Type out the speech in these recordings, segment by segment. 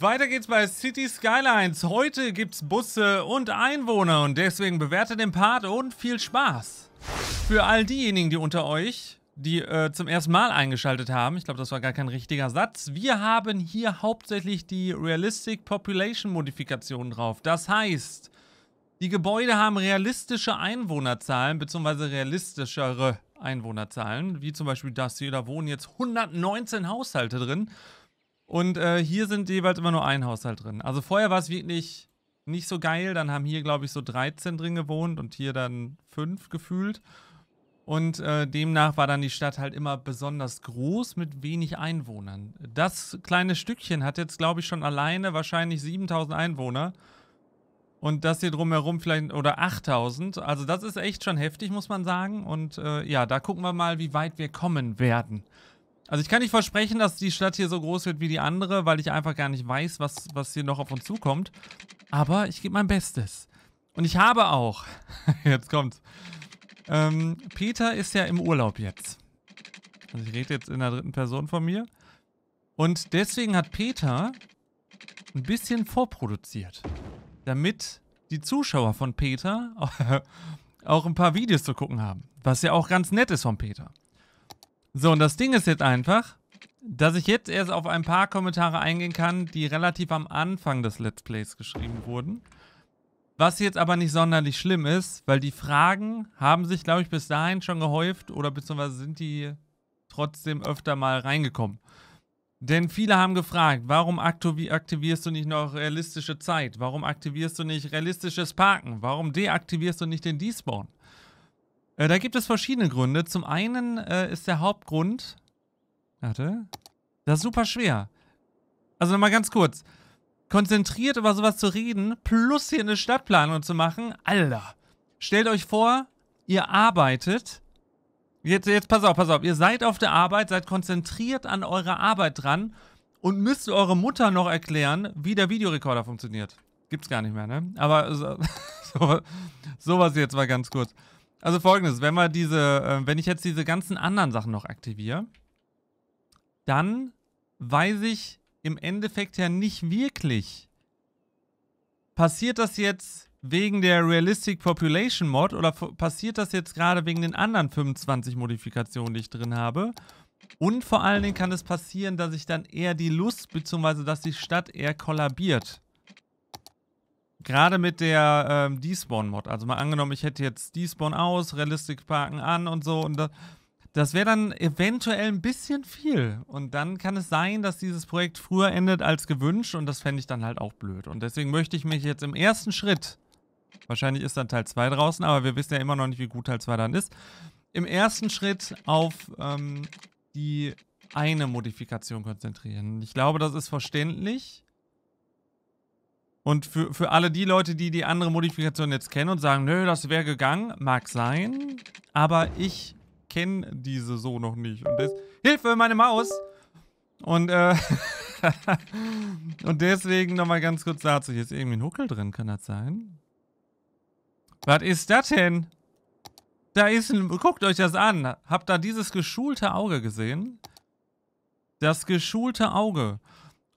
Weiter geht's bei City Skylines. Heute gibt's Busse und Einwohner und deswegen bewertet den Part und viel Spaß. Für all diejenigen, die unter euch, die äh, zum ersten Mal eingeschaltet haben, ich glaube, das war gar kein richtiger Satz, wir haben hier hauptsächlich die Realistic Population Modifikation drauf. Das heißt, die Gebäude haben realistische Einwohnerzahlen bzw. realistischere Einwohnerzahlen, wie zum Beispiel das hier, da wohnen jetzt 119 Haushalte drin. Und äh, hier sind jeweils immer nur ein Haushalt drin. Also vorher war es wirklich nicht so geil. Dann haben hier, glaube ich, so 13 drin gewohnt und hier dann 5 gefühlt. Und äh, demnach war dann die Stadt halt immer besonders groß mit wenig Einwohnern. Das kleine Stückchen hat jetzt, glaube ich, schon alleine wahrscheinlich 7000 Einwohner. Und das hier drumherum vielleicht, oder 8000. Also das ist echt schon heftig, muss man sagen. Und äh, ja, da gucken wir mal, wie weit wir kommen werden. Also ich kann nicht versprechen, dass die Stadt hier so groß wird wie die andere, weil ich einfach gar nicht weiß, was, was hier noch auf uns zukommt. Aber ich gebe mein Bestes. Und ich habe auch, jetzt kommt's, ähm, Peter ist ja im Urlaub jetzt. Also ich rede jetzt in der dritten Person von mir. Und deswegen hat Peter ein bisschen vorproduziert, damit die Zuschauer von Peter auch ein paar Videos zu gucken haben. Was ja auch ganz nett ist von Peter. So, und das Ding ist jetzt einfach, dass ich jetzt erst auf ein paar Kommentare eingehen kann, die relativ am Anfang des Let's Plays geschrieben wurden. Was jetzt aber nicht sonderlich schlimm ist, weil die Fragen haben sich, glaube ich, bis dahin schon gehäuft oder beziehungsweise sind die trotzdem öfter mal reingekommen. Denn viele haben gefragt, warum aktivierst du nicht noch realistische Zeit? Warum aktivierst du nicht realistisches Parken? Warum deaktivierst du nicht den Despawn? Äh, da gibt es verschiedene Gründe. Zum einen äh, ist der Hauptgrund. Warte. Das ist super schwer. Also nochmal ganz kurz. Konzentriert über sowas zu reden, plus hier eine Stadtplanung zu machen, Alter. Stellt euch vor, ihr arbeitet. Jetzt, jetzt pass auf, pass auf. Ihr seid auf der Arbeit, seid konzentriert an eurer Arbeit dran und müsst eure Mutter noch erklären, wie der Videorekorder funktioniert. Gibt's gar nicht mehr, ne? Aber so, sowas jetzt mal ganz kurz. Also folgendes, wenn wir diese, äh, wenn ich jetzt diese ganzen anderen Sachen noch aktiviere, dann weiß ich im Endeffekt ja nicht wirklich, passiert das jetzt wegen der Realistic Population Mod oder passiert das jetzt gerade wegen den anderen 25 Modifikationen, die ich drin habe? Und vor allen Dingen kann es passieren, dass ich dann eher die Lust, beziehungsweise dass die Stadt eher kollabiert. Gerade mit der ähm, Despawn-Mod. Also mal angenommen, ich hätte jetzt Despawn aus, Realistic Parken an und so. Und das, das wäre dann eventuell ein bisschen viel. Und dann kann es sein, dass dieses Projekt früher endet als gewünscht. Und das fände ich dann halt auch blöd. Und deswegen möchte ich mich jetzt im ersten Schritt, wahrscheinlich ist dann Teil 2 draußen, aber wir wissen ja immer noch nicht, wie gut Teil 2 dann ist, im ersten Schritt auf ähm, die eine Modifikation konzentrieren. Ich glaube, das ist verständlich. Und für, für alle die Leute, die die andere Modifikation jetzt kennen und sagen, nö, das wäre gegangen, mag sein. Aber ich kenne diese so noch nicht. Und das, Hilfe, meine Maus! Und, äh, und deswegen nochmal ganz kurz dazu. Hier ist irgendwie ein Huckel drin, kann das sein? Was ist das denn? Da ist ein, guckt euch das an. Habt da dieses geschulte Auge gesehen? Das geschulte Auge.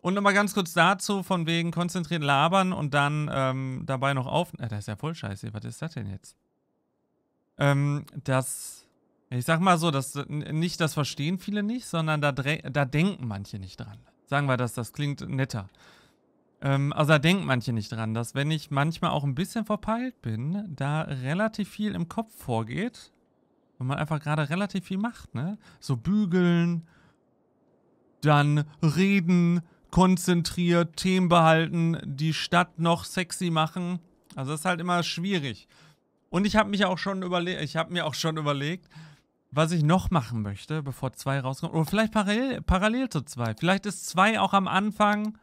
Und nochmal ganz kurz dazu, von wegen konzentriert labern und dann ähm, dabei noch auf... Äh, das ist ja voll scheiße, was ist das denn jetzt? Ähm, das... Ich sag mal so, das, nicht das verstehen viele nicht, sondern da, da denken manche nicht dran. Sagen wir das, das klingt netter. Ähm, also da denken manche nicht dran, dass wenn ich manchmal auch ein bisschen verpeilt bin, da relativ viel im Kopf vorgeht und man einfach gerade relativ viel macht, ne? So bügeln, dann reden, konzentriert, Themen behalten, die Stadt noch sexy machen. Also das ist halt immer schwierig. Und ich habe mich auch schon überlegt, ich habe mir auch schon überlegt, was ich noch machen möchte, bevor zwei rauskommt. Oder vielleicht parallel, parallel zu zwei. Vielleicht ist zwei auch am Anfang.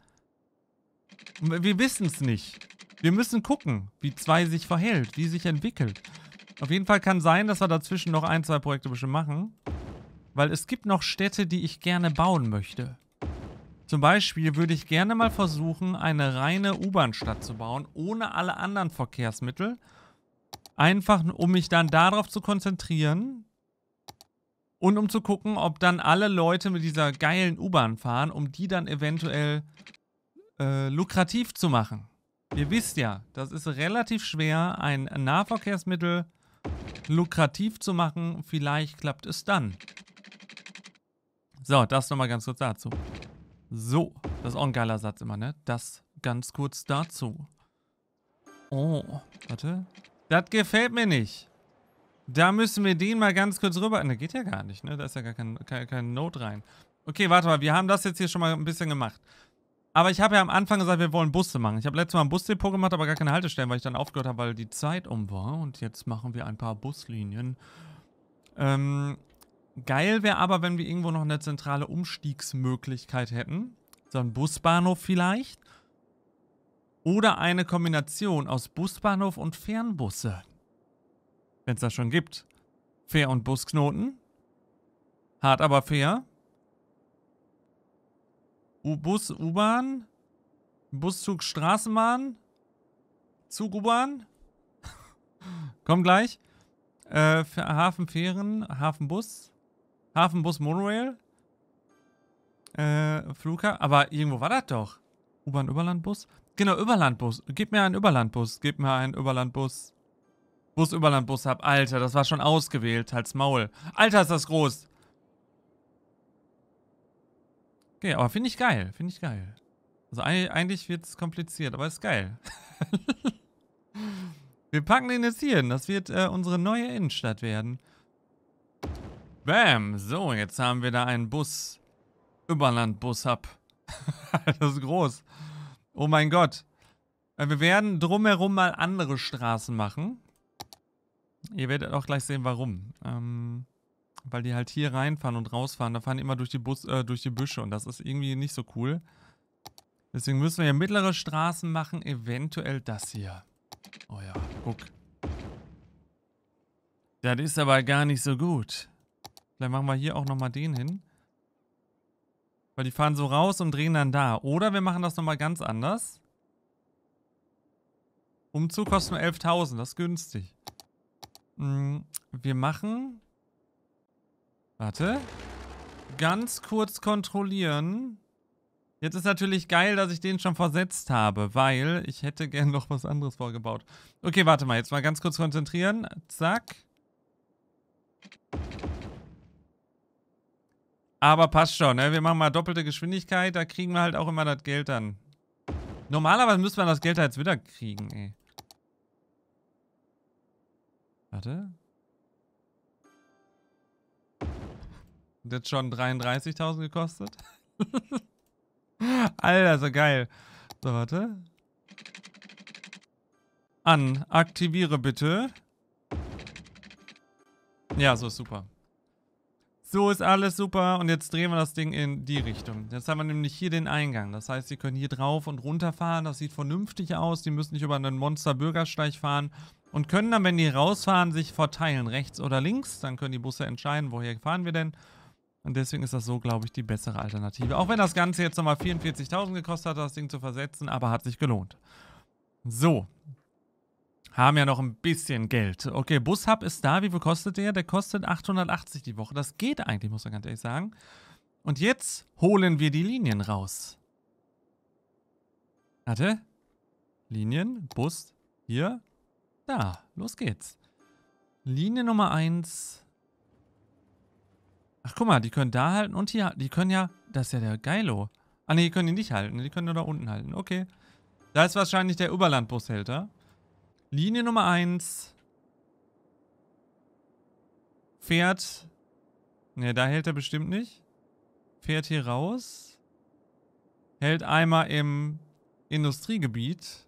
Wir wissen es nicht. Wir müssen gucken, wie zwei sich verhält, wie sich entwickelt. Auf jeden Fall kann sein, dass wir dazwischen noch ein, zwei Projekte bestimmt machen. Weil es gibt noch Städte, die ich gerne bauen möchte. Zum Beispiel würde ich gerne mal versuchen, eine reine U-Bahn-Stadt zu bauen, ohne alle anderen Verkehrsmittel. Einfach, um mich dann darauf zu konzentrieren und um zu gucken, ob dann alle Leute mit dieser geilen U-Bahn fahren, um die dann eventuell äh, lukrativ zu machen. Ihr wisst ja, das ist relativ schwer, ein Nahverkehrsmittel lukrativ zu machen. Vielleicht klappt es dann. So, das nochmal ganz kurz dazu. So, das ist auch ein geiler Satz immer, ne? Das ganz kurz dazu. Oh, warte. Das gefällt mir nicht. Da müssen wir den mal ganz kurz rüber... Ne, geht ja gar nicht, ne? Da ist ja gar kein, kein, kein Note rein. Okay, warte mal, wir haben das jetzt hier schon mal ein bisschen gemacht. Aber ich habe ja am Anfang gesagt, wir wollen Busse machen. Ich habe letztes Mal ein Busdepot gemacht, aber gar keine Haltestellen, weil ich dann aufgehört habe, weil die Zeit um war. Und jetzt machen wir ein paar Buslinien. Ähm, Geil wäre aber, wenn wir irgendwo noch eine zentrale Umstiegsmöglichkeit hätten. So ein Busbahnhof vielleicht. Oder eine Kombination aus Busbahnhof und Fernbusse. Wenn es das schon gibt. Fähr- und Busknoten. Hart aber fair. U-Bus, U-Bahn. Buszug, Straßenbahn. Zug, U-Bahn. Komm gleich. Äh, Hafen, Bus. Hafenbus Monorail. Äh, Flughafen. Aber irgendwo war das doch. U-Bahn Überlandbus? Genau, Überlandbus. Gib mir einen Überlandbus. Gib mir einen Überlandbus. Bus Überlandbus hab. Alter, das war schon ausgewählt. Halt's Maul. Alter, ist das groß. Okay, aber finde ich geil. Finde ich geil. Also eigentlich wird es kompliziert, aber ist geil. wir packen den jetzt hier hin. Das wird äh, unsere neue Innenstadt werden. Bam! So, jetzt haben wir da einen Bus. Überlandbus hub das ist groß. Oh mein Gott. Äh, wir werden drumherum mal andere Straßen machen. Ihr werdet auch gleich sehen, warum. Ähm, weil die halt hier reinfahren und rausfahren. Da fahren die immer durch die, Bus, äh, durch die Büsche und das ist irgendwie nicht so cool. Deswegen müssen wir hier mittlere Straßen machen. Eventuell das hier. Oh ja, guck. Das ist aber gar nicht so gut. Vielleicht machen wir hier auch nochmal den hin. Weil die fahren so raus und drehen dann da. Oder wir machen das nochmal ganz anders. Umzug kostet nur 11.000, das ist günstig. Hm, wir machen... Warte. Ganz kurz kontrollieren. Jetzt ist natürlich geil, dass ich den schon versetzt habe, weil ich hätte gern noch was anderes vorgebaut. Okay, warte mal, jetzt mal ganz kurz konzentrieren. Zack. Aber passt schon, ne? wir machen mal doppelte Geschwindigkeit, da kriegen wir halt auch immer das Geld dann. Normalerweise müsste man das Geld da halt jetzt wieder kriegen, ey. Warte. Das Hat schon 33.000 gekostet? Alter, so geil. So, warte. An. Aktiviere bitte. Ja, so ist super. So ist alles super und jetzt drehen wir das Ding in die Richtung. Jetzt haben wir nämlich hier den Eingang. Das heißt, Sie können hier drauf und runter fahren. Das sieht vernünftig aus. Die müssen nicht über einen Monster-Bürgersteig fahren. Und können dann, wenn die rausfahren, sich verteilen. Rechts oder links. Dann können die Busse entscheiden, woher fahren wir denn. Und deswegen ist das so, glaube ich, die bessere Alternative. Auch wenn das Ganze jetzt nochmal 44.000 gekostet hat, das Ding zu versetzen. Aber hat sich gelohnt. So, haben ja noch ein bisschen Geld. Okay, Bushub ist da. Wie viel kostet der? Der kostet 880 die Woche. Das geht eigentlich, muss man ganz ehrlich sagen. Und jetzt holen wir die Linien raus. Warte. Linien, Bus, hier, da. Los geht's. Linie Nummer 1. Ach, guck mal, die können da halten und hier. Die können ja, das ist ja der Geilo. Ah, ne, die können die nicht halten. Die können nur da unten halten. Okay. Da ist wahrscheinlich der Überlandbushälter. Linie Nummer 1 fährt. Ne, da hält er bestimmt nicht. Fährt hier raus. Hält einmal im Industriegebiet.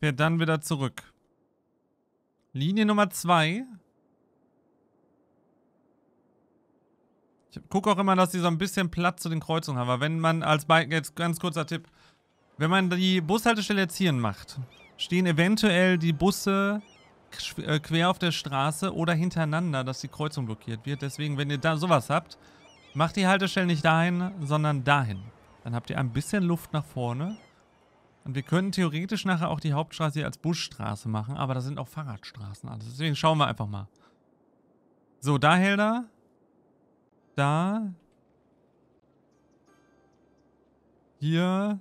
Fährt dann wieder zurück. Linie Nummer 2. Ich gucke auch immer, dass die so ein bisschen Platz zu den Kreuzungen haben. Aber wenn man als Bike, jetzt ganz kurzer Tipp, wenn man die Bushaltestelle jetzt hier macht, stehen eventuell die Busse äh, quer auf der Straße oder hintereinander, dass die Kreuzung blockiert wird. Deswegen, wenn ihr da sowas habt, macht die Haltestelle nicht dahin, sondern dahin. Dann habt ihr ein bisschen Luft nach vorne. Und wir können theoretisch nachher auch die Hauptstraße hier als Busstraße machen, aber da sind auch Fahrradstraßen alles. Deswegen schauen wir einfach mal. So, da Helder. Da. Hier.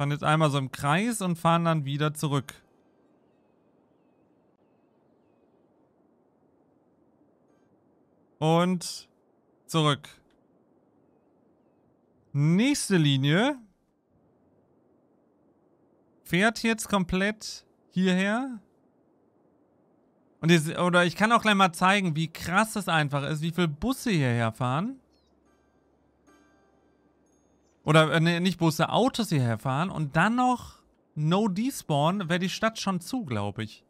Fahren jetzt einmal so im Kreis und fahren dann wieder zurück. Und zurück. Nächste Linie fährt jetzt komplett hierher. Und jetzt, oder ich kann auch gleich mal zeigen, wie krass es einfach ist, wie viele Busse hierher fahren. Oder äh, nee, nicht Busse, Autos hierher fahren und dann noch No Despawn wäre die Stadt schon zu, glaube ich.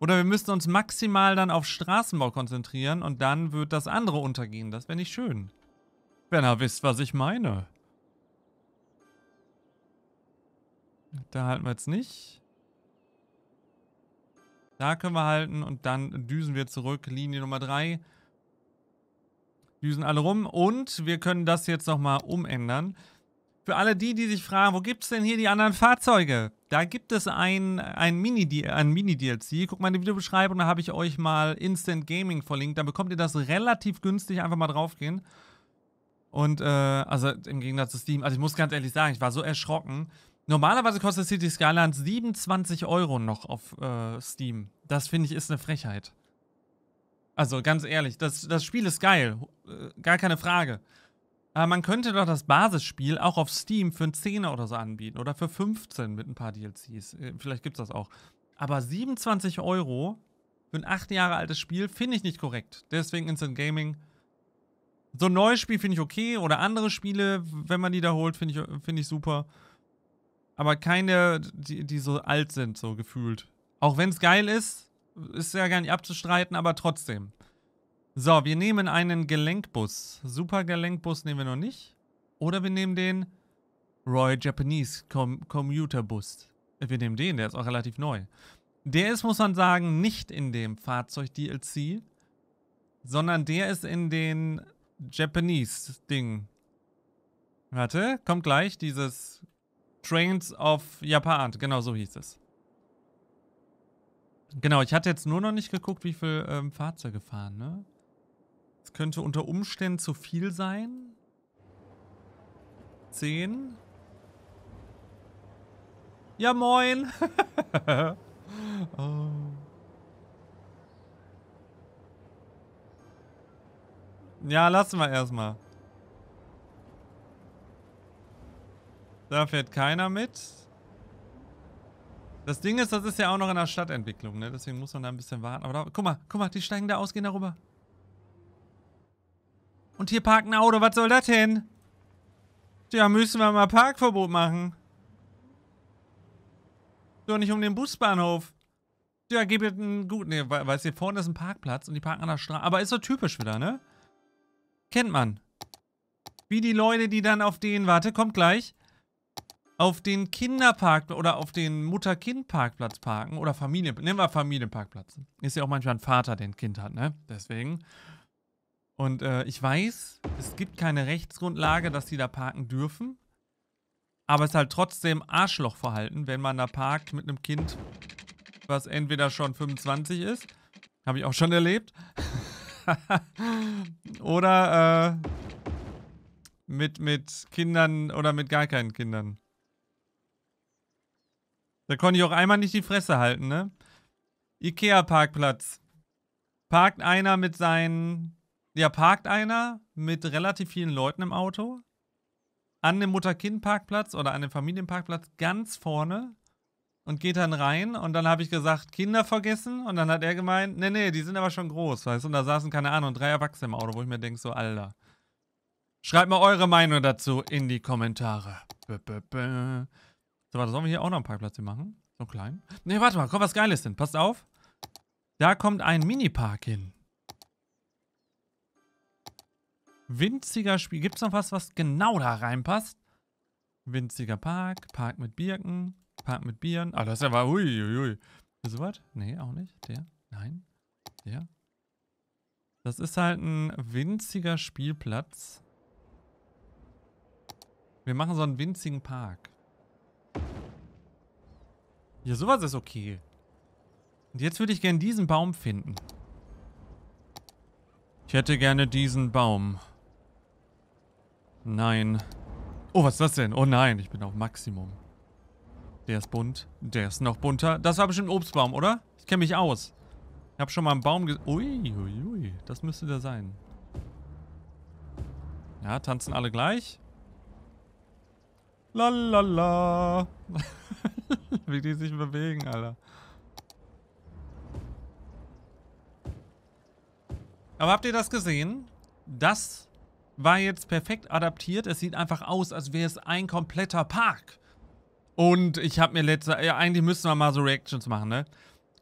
Oder wir müssten uns maximal dann auf Straßenbau konzentrieren und dann wird das andere untergehen. Das wäre nicht schön. Wenn ihr wisst, was ich meine. Da halten wir jetzt nicht. Da können wir halten und dann düsen wir zurück. Linie Nummer 3 düsen alle rum. Und wir können das jetzt nochmal umändern. Für alle die, die sich fragen, wo gibt es denn hier die anderen Fahrzeuge? Da gibt es ein, ein Mini-DLC. Mini Guckt mal in die Videobeschreibung, da habe ich euch mal Instant Gaming verlinkt. Da bekommt ihr das relativ günstig, einfach mal drauf gehen. Und, äh, also im Gegensatz zu Steam. Also ich muss ganz ehrlich sagen, ich war so erschrocken. Normalerweise kostet City Skylines 27 Euro noch auf äh, Steam. Das finde ich ist eine Frechheit. Also ganz ehrlich, das, das Spiel ist geil. Äh, gar keine Frage. Aber man könnte doch das Basisspiel auch auf Steam für einen Zehner oder so anbieten. Oder für 15 mit ein paar DLCs. Äh, vielleicht gibt's das auch. Aber 27 Euro für ein 8 Jahre altes Spiel finde ich nicht korrekt. Deswegen Instant Gaming. So ein neues Spiel finde ich okay. Oder andere Spiele, wenn man die da holt, finde ich, find ich super. Aber keine, die, die so alt sind, so gefühlt. Auch wenn es geil ist, ist ja gar nicht abzustreiten, aber trotzdem. So, wir nehmen einen Gelenkbus. Super Gelenkbus nehmen wir noch nicht. Oder wir nehmen den Roy Japanese Com Commuter Bus. Äh, wir nehmen den, der ist auch relativ neu. Der ist, muss man sagen, nicht in dem Fahrzeug-DLC, sondern der ist in den Japanese-Ding. Warte, kommt gleich dieses Trains of Japan. Genau so hieß es. Genau, ich hatte jetzt nur noch nicht geguckt, wie viel ähm, Fahrzeuge fahren, ne? Es könnte unter Umständen zu viel sein. Zehn. Ja, moin. oh. Ja, lassen wir erstmal. Da fährt keiner mit. Das Ding ist, das ist ja auch noch in der Stadtentwicklung, ne? Deswegen muss man da ein bisschen warten. Aber da, guck mal, guck mal, die steigen da aus, gehen da rüber. Und hier parken ein Auto, was soll das denn? Ja, müssen wir mal Parkverbot machen. Doch nicht um den Busbahnhof. Ja, gib mir einen guten. Nee, weil hier vorne ist ein Parkplatz und die parken an der Straße. Aber ist so typisch wieder, ne? Kennt man. Wie die Leute, die dann auf den, warte, kommt gleich, auf den Kinderpark oder auf den Mutter-Kind-Parkplatz parken oder Familien, nehmen wir Familienparkplatz. Ist ja auch manchmal ein Vater, der ein Kind hat, ne? Deswegen. Und äh, ich weiß, es gibt keine Rechtsgrundlage, dass die da parken dürfen. Aber es ist halt trotzdem Arschlochverhalten, wenn man da parkt mit einem Kind, was entweder schon 25 ist, habe ich auch schon erlebt, oder äh, mit, mit Kindern oder mit gar keinen Kindern. Da konnte ich auch einmal nicht die Fresse halten, ne? Ikea-Parkplatz. Parkt einer mit seinen. Ja, parkt einer mit relativ vielen Leuten im Auto. An dem Mutter-Kind-Parkplatz oder an dem Familienparkplatz ganz vorne und geht dann rein. Und dann habe ich gesagt, Kinder vergessen. Und dann hat er gemeint, nee, nee, die sind aber schon groß, weißt du? Und da saßen, keine Ahnung, drei Erwachsene im Auto, wo ich mir denke, so, Alter. Schreibt mal eure Meinung dazu in die Kommentare. B -b -b so, warte, sollen wir hier auch noch einen Parkplatz machen? So klein. Ne, warte mal, komm, was Geiles denn. Passt auf. Da kommt ein Mini-Park hin. Winziger Spiel. Gibt es noch was, was genau da reinpasst? Winziger Park, Park mit Birken, Park mit Bieren. Ah, das ist ja mal. Uiuiui. So was? Nee, auch nicht. Der? Nein. Der? Das ist halt ein winziger Spielplatz. Wir machen so einen winzigen Park. Ja, sowas ist okay. Und jetzt würde ich gerne diesen Baum finden. Ich hätte gerne diesen Baum. Nein. Oh, was ist das denn? Oh nein, ich bin auf Maximum. Der ist bunt. Der ist noch bunter. Das war bestimmt ein Obstbaum, oder? Ich kenne mich aus. Ich habe schon mal einen Baum gesehen. Ui, ui, ui. Das müsste der sein. Ja, tanzen alle gleich. Lalala. Wie die sich bewegen, Alter. Aber habt ihr das gesehen? Das war jetzt perfekt adaptiert. Es sieht einfach aus, als wäre es ein kompletter Park. Und ich habe mir letzte... Ja, eigentlich müssten wir mal so Reactions machen, ne?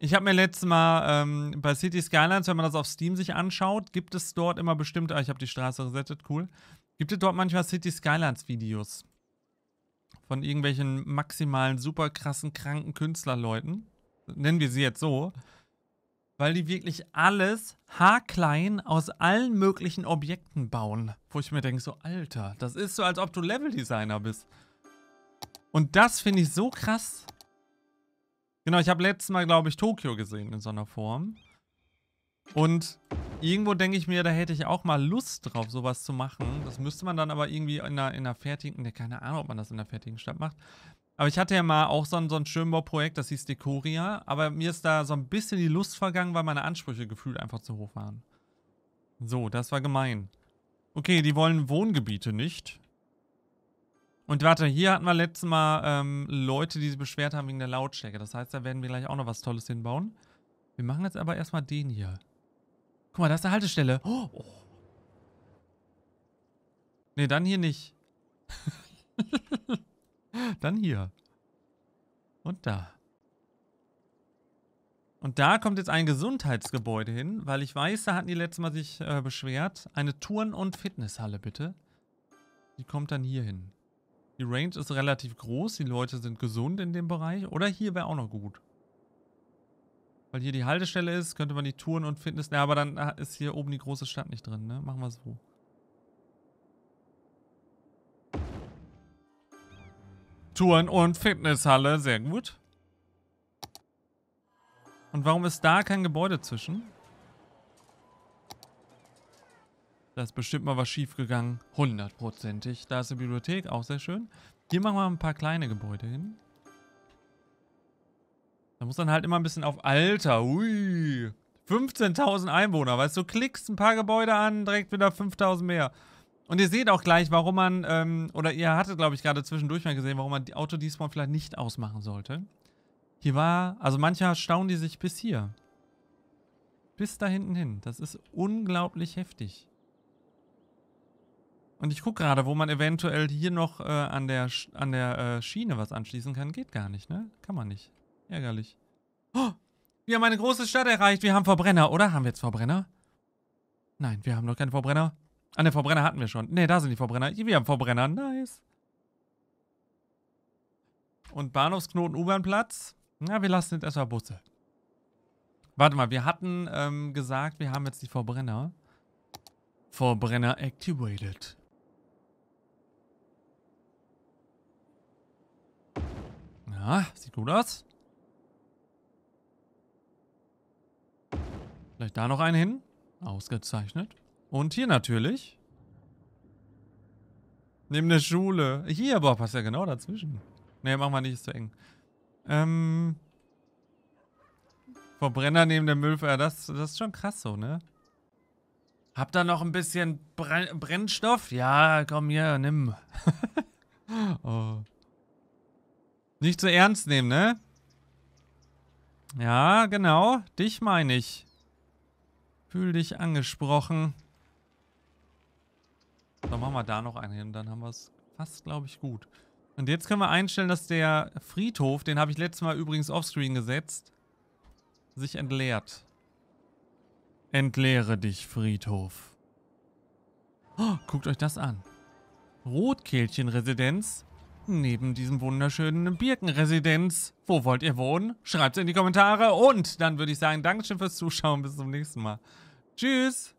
Ich habe mir letztes Mal ähm, bei City Skylines, wenn man das auf Steam sich anschaut, gibt es dort immer bestimmt... Ah, ich habe die Straße resettet, cool. Gibt es dort manchmal City Skylines Videos von irgendwelchen maximalen, super krassen, kranken Künstlerleuten, nennen wir sie jetzt so, weil die wirklich alles haarklein aus allen möglichen Objekten bauen. Wo ich mir denke, so, Alter, das ist so, als ob du Leveldesigner bist. Und das finde ich so krass. Genau, ich habe letztes Mal, glaube ich, Tokio gesehen in so einer Form. Und Irgendwo denke ich mir, da hätte ich auch mal Lust drauf, sowas zu machen. Das müsste man dann aber irgendwie in einer, in einer fertigen, ne, keine Ahnung, ob man das in einer fertigen Stadt macht. Aber ich hatte ja mal auch so ein, so ein Schönbauprojekt, das hieß Decoria. Aber mir ist da so ein bisschen die Lust vergangen, weil meine Ansprüche gefühlt einfach zu hoch waren. So, das war gemein. Okay, die wollen Wohngebiete nicht. Und warte, hier hatten wir letztes Mal ähm, Leute, die sich beschwert haben wegen der Lautstärke. Das heißt, da werden wir gleich auch noch was Tolles hinbauen. Wir machen jetzt aber erstmal den hier. Guck mal, da ist eine Haltestelle. Oh, oh. Nee, dann hier nicht. dann hier. Und da. Und da kommt jetzt ein Gesundheitsgebäude hin, weil ich weiß, da hatten die letztes Mal sich äh, beschwert. Eine Turn- und Fitnesshalle, bitte. Die kommt dann hier hin. Die Range ist relativ groß, die Leute sind gesund in dem Bereich. Oder hier wäre auch noch gut. Weil hier die Haltestelle ist, könnte man die Touren und Fitness... Ja, aber dann ah, ist hier oben die große Stadt nicht drin, ne? Machen wir so. Touren und Fitnesshalle, sehr gut. Und warum ist da kein Gebäude zwischen? Da ist bestimmt mal was schief gegangen. Hundertprozentig. Da ist die Bibliothek, auch sehr schön. Hier machen wir ein paar kleine Gebäude hin. Da muss man halt immer ein bisschen auf Alter. Ui. 15.000 Einwohner, weißt du, klickst ein paar Gebäude an, direkt wieder 5.000 mehr. Und ihr seht auch gleich, warum man, ähm, oder ihr hattet, glaube ich, gerade zwischendurch mal gesehen, warum man die Autodespawn vielleicht nicht ausmachen sollte. Hier war, also mancher staunen die sich bis hier. Bis da hinten hin. Das ist unglaublich heftig. Und ich gucke gerade, wo man eventuell hier noch äh, an der, an der äh, Schiene was anschließen kann. Geht gar nicht, ne? Kann man nicht. Ärgerlich. Oh, wir haben eine große Stadt erreicht. Wir haben Verbrenner, oder? Haben wir jetzt Verbrenner? Nein, wir haben noch keinen Verbrenner. Ah, ne, Verbrenner hatten wir schon. Ne, da sind die Verbrenner. Wir haben Verbrenner. Nice. Und Bahnhofsknoten, U-Bahn-Platz. Na, wir lassen jetzt erstmal Busse. Warte mal, wir hatten ähm, gesagt, wir haben jetzt die Verbrenner. Verbrenner activated. Ja, sieht gut aus. Vielleicht da noch einen hin. Ausgezeichnet. Und hier natürlich. Neben der Schule. Hier, boah, passt ja genau dazwischen. Ne, machen wir nicht, ist zu eng. Ähm. Verbrenner neben der Müllfeuer, das, das ist schon krass so, ne? Habt ihr noch ein bisschen Bren Brennstoff? Ja, komm hier, nimm. oh. Nicht zu ernst nehmen, ne? Ja, genau. Dich meine ich. Fühl dich angesprochen. So, machen wir da noch einen hin, dann haben wir es fast, glaube ich, gut. Und jetzt können wir einstellen, dass der Friedhof, den habe ich letztes Mal übrigens offscreen gesetzt, sich entleert. Entleere dich, Friedhof. Oh, guckt euch das an. Rotkehlchen-Residenz neben diesem wunderschönen Birkenresidenz. Wo wollt ihr wohnen? Schreibt es in die Kommentare und dann würde ich sagen, Dankeschön fürs Zuschauen, bis zum nächsten Mal. Tschüss!